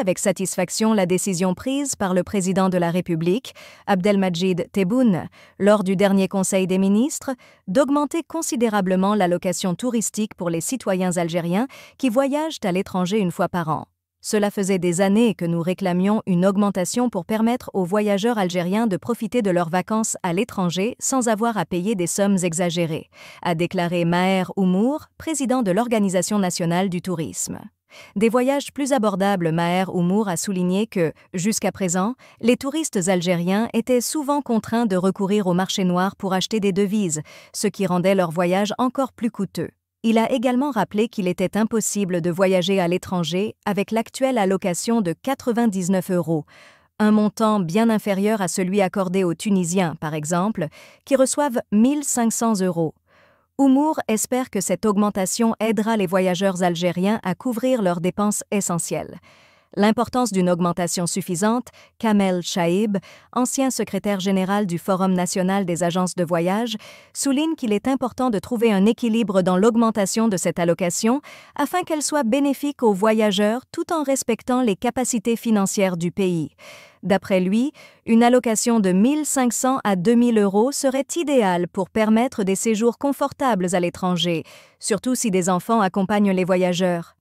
avec satisfaction la décision prise par le président de la République, Abdelmadjid Tebboune, lors du dernier Conseil des ministres, d'augmenter considérablement l'allocation touristique pour les citoyens algériens qui voyagent à l'étranger une fois par an. Cela faisait des années que nous réclamions une augmentation pour permettre aux voyageurs algériens de profiter de leurs vacances à l'étranger sans avoir à payer des sommes exagérées, a déclaré Maher Oumour, président de l'Organisation nationale du tourisme. Des voyages plus abordables, Maher Oumour a souligné que, jusqu'à présent, les touristes algériens étaient souvent contraints de recourir au marché noir pour acheter des devises, ce qui rendait leur voyage encore plus coûteux. Il a également rappelé qu'il était impossible de voyager à l'étranger avec l'actuelle allocation de 99 euros, un montant bien inférieur à celui accordé aux Tunisiens, par exemple, qui reçoivent 1500 euros. Oumour espère que cette augmentation aidera les voyageurs algériens à couvrir leurs dépenses essentielles l'importance d'une augmentation suffisante, Kamel Shaib, ancien secrétaire général du Forum national des agences de voyage, souligne qu'il est important de trouver un équilibre dans l'augmentation de cette allocation afin qu'elle soit bénéfique aux voyageurs tout en respectant les capacités financières du pays. D'après lui, une allocation de 1 500 à 2 000 euros serait idéale pour permettre des séjours confortables à l'étranger, surtout si des enfants accompagnent les voyageurs.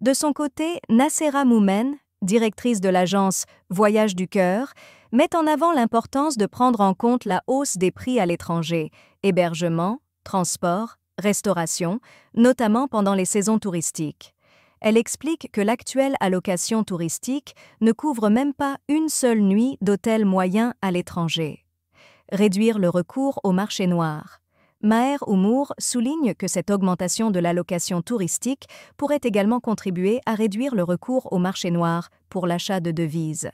De son côté, Nassera Moumen, directrice de l'agence Voyage du Cœur, met en avant l'importance de prendre en compte la hausse des prix à l'étranger, hébergement, transport, restauration, notamment pendant les saisons touristiques. Elle explique que l'actuelle allocation touristique ne couvre même pas une seule nuit d'hôtel moyen à l'étranger. Réduire le recours au marché noir. Maher Oumour souligne que cette augmentation de l'allocation touristique pourrait également contribuer à réduire le recours au marché noir pour l'achat de devises.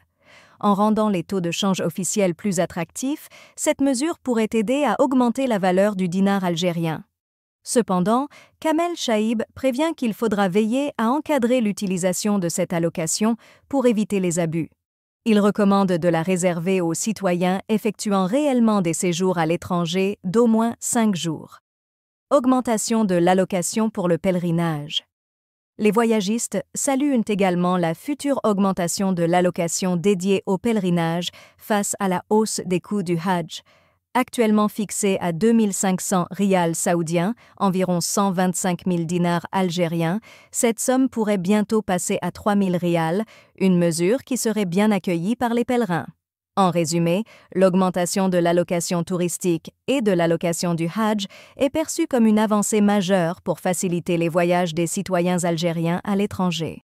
En rendant les taux de change officiels plus attractifs, cette mesure pourrait aider à augmenter la valeur du dinar algérien. Cependant, Kamel Shaib prévient qu'il faudra veiller à encadrer l'utilisation de cette allocation pour éviter les abus. Il recommande de la réserver aux citoyens effectuant réellement des séjours à l'étranger d'au moins cinq jours. Augmentation de l'allocation pour le pèlerinage. Les voyagistes saluent également la future augmentation de l'allocation dédiée au pèlerinage face à la hausse des coûts du Hajj, actuellement fixé à 2500 rials saoudiens, environ 125 000 dinars algériens, cette somme pourrait bientôt passer à 000 rials, une mesure qui serait bien accueillie par les pèlerins. En résumé, l'augmentation de l'allocation touristique et de l'allocation du Hajj est perçue comme une avancée majeure pour faciliter les voyages des citoyens algériens à l'étranger.